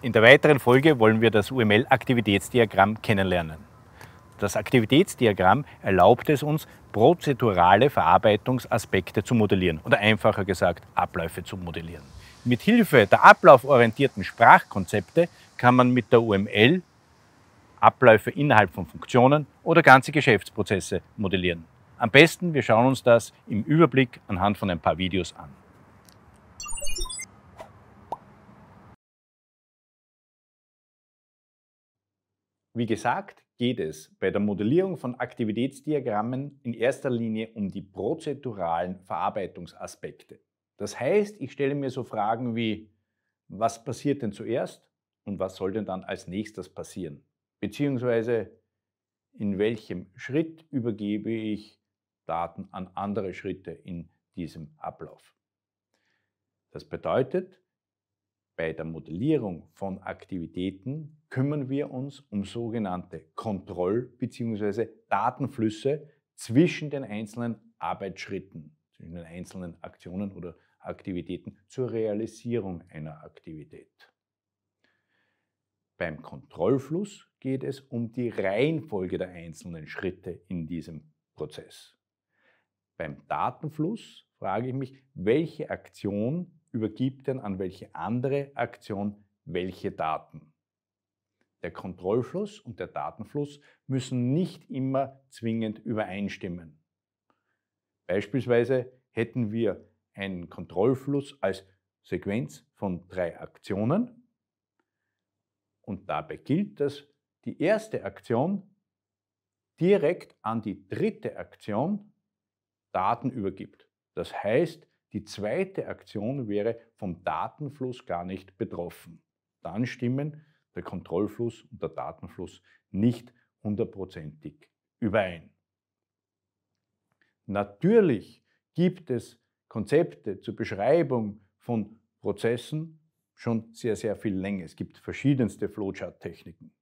In der weiteren Folge wollen wir das UML-Aktivitätsdiagramm kennenlernen. Das Aktivitätsdiagramm erlaubt es uns, prozedurale Verarbeitungsaspekte zu modellieren oder einfacher gesagt Abläufe zu modellieren. Mit Hilfe der ablauforientierten Sprachkonzepte kann man mit der UML Abläufe innerhalb von Funktionen oder ganze Geschäftsprozesse modellieren. Am besten, wir schauen uns das im Überblick anhand von ein paar Videos an. Wie gesagt, geht es bei der Modellierung von Aktivitätsdiagrammen in erster Linie um die prozeduralen Verarbeitungsaspekte. Das heißt, ich stelle mir so Fragen wie, was passiert denn zuerst und was soll denn dann als nächstes passieren? Beziehungsweise, in welchem Schritt übergebe ich Daten an andere Schritte in diesem Ablauf? Das bedeutet, bei der Modellierung von Aktivitäten kümmern wir uns um sogenannte Kontroll- bzw. Datenflüsse zwischen den einzelnen Arbeitsschritten, zwischen den einzelnen Aktionen oder Aktivitäten zur Realisierung einer Aktivität. Beim Kontrollfluss geht es um die Reihenfolge der einzelnen Schritte in diesem Prozess. Beim Datenfluss frage ich mich, welche Aktion übergibt denn an welche andere Aktion welche Daten. Der Kontrollfluss und der Datenfluss müssen nicht immer zwingend übereinstimmen. Beispielsweise hätten wir einen Kontrollfluss als Sequenz von drei Aktionen und dabei gilt, dass die erste Aktion direkt an die dritte Aktion Daten übergibt. Das heißt, die zweite Aktion wäre vom Datenfluss gar nicht betroffen. Dann stimmen der Kontrollfluss und der Datenfluss nicht hundertprozentig überein. Natürlich gibt es Konzepte zur Beschreibung von Prozessen schon sehr, sehr viel länger. Es gibt verschiedenste Flowchart-Techniken.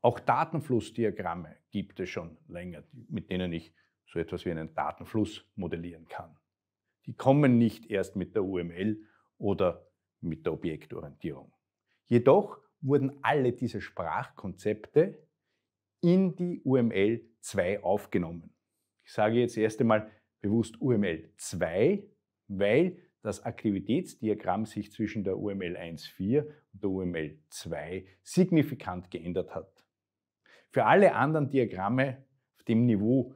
Auch Datenflussdiagramme gibt es schon länger, mit denen ich so etwas wie einen Datenfluss modellieren kann. Die kommen nicht erst mit der UML oder mit der Objektorientierung. Jedoch wurden alle diese Sprachkonzepte in die UML 2 aufgenommen. Ich sage jetzt erst einmal bewusst UML 2, weil das Aktivitätsdiagramm sich zwischen der UML 1.4 und der UML 2 signifikant geändert hat. Für alle anderen Diagramme auf dem Niveau,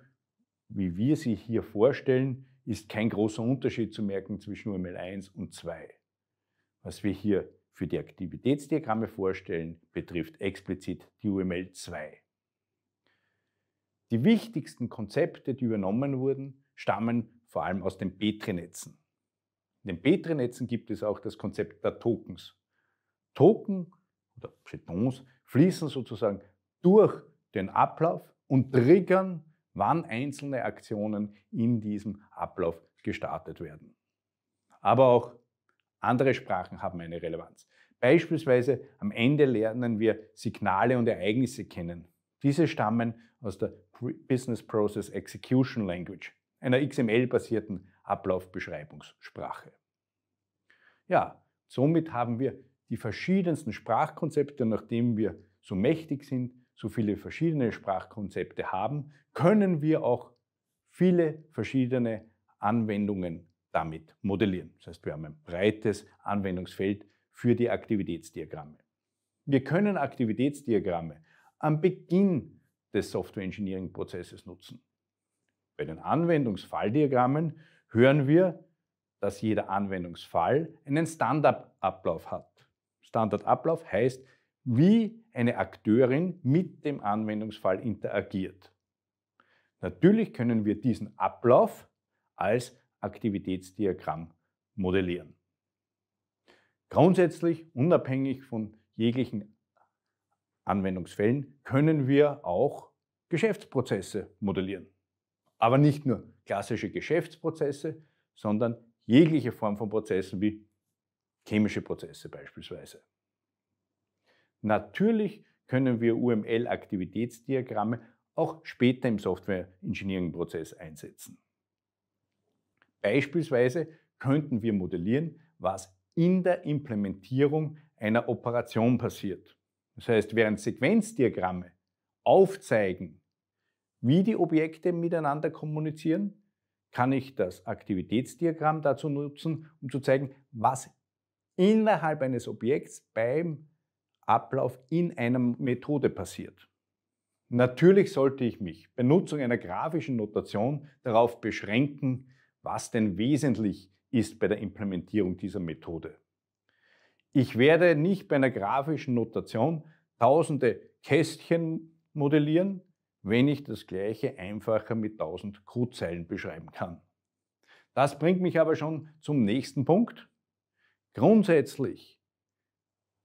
wie wir sie hier vorstellen, ist kein großer Unterschied zu merken zwischen UML1 und 2. Was wir hier für die Aktivitätsdiagramme vorstellen, betrifft explizit die UML2. Die wichtigsten Konzepte, die übernommen wurden, stammen vor allem aus den Petri-Netzen. In den Petri-Netzen gibt es auch das Konzept der Tokens. Token oder Jetons fließen sozusagen durch den Ablauf und triggern wann einzelne Aktionen in diesem Ablauf gestartet werden. Aber auch andere Sprachen haben eine Relevanz. Beispielsweise am Ende lernen wir Signale und Ereignisse kennen. Diese stammen aus der Business Process Execution Language, einer XML-basierten Ablaufbeschreibungssprache. Ja, somit haben wir die verschiedensten Sprachkonzepte, nachdem wir so mächtig sind, so viele verschiedene Sprachkonzepte haben, können wir auch viele verschiedene Anwendungen damit modellieren. Das heißt, wir haben ein breites Anwendungsfeld für die Aktivitätsdiagramme. Wir können Aktivitätsdiagramme am Beginn des Software Engineering Prozesses nutzen. Bei den Anwendungsfalldiagrammen hören wir, dass jeder Anwendungsfall einen Standardablauf hat. Standardablauf heißt, wie eine Akteurin mit dem Anwendungsfall interagiert. Natürlich können wir diesen Ablauf als Aktivitätsdiagramm modellieren. Grundsätzlich, unabhängig von jeglichen Anwendungsfällen, können wir auch Geschäftsprozesse modellieren. Aber nicht nur klassische Geschäftsprozesse, sondern jegliche Form von Prozessen wie chemische Prozesse beispielsweise. Natürlich können wir UML-Aktivitätsdiagramme auch später im Software-Engineering-Prozess einsetzen. Beispielsweise könnten wir modellieren, was in der Implementierung einer Operation passiert. Das heißt, während Sequenzdiagramme aufzeigen, wie die Objekte miteinander kommunizieren, kann ich das Aktivitätsdiagramm dazu nutzen, um zu zeigen, was innerhalb eines Objekts beim Ablauf in einer Methode passiert. Natürlich sollte ich mich bei Nutzung einer grafischen Notation darauf beschränken, was denn wesentlich ist bei der Implementierung dieser Methode. Ich werde nicht bei einer grafischen Notation tausende Kästchen modellieren, wenn ich das gleiche einfacher mit tausend Codezeilen beschreiben kann. Das bringt mich aber schon zum nächsten Punkt. Grundsätzlich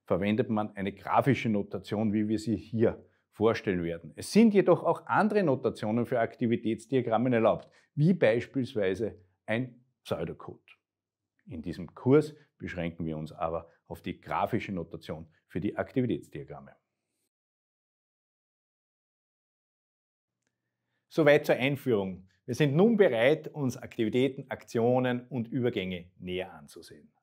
verwendet man eine grafische Notation, wie wir sie hier vorstellen werden. Es sind jedoch auch andere Notationen für Aktivitätsdiagrammen erlaubt, wie beispielsweise ein Pseudocode. In diesem Kurs beschränken wir uns aber auf die grafische Notation für die Aktivitätsdiagramme. Soweit zur Einführung. Wir sind nun bereit, uns Aktivitäten, Aktionen und Übergänge näher anzusehen.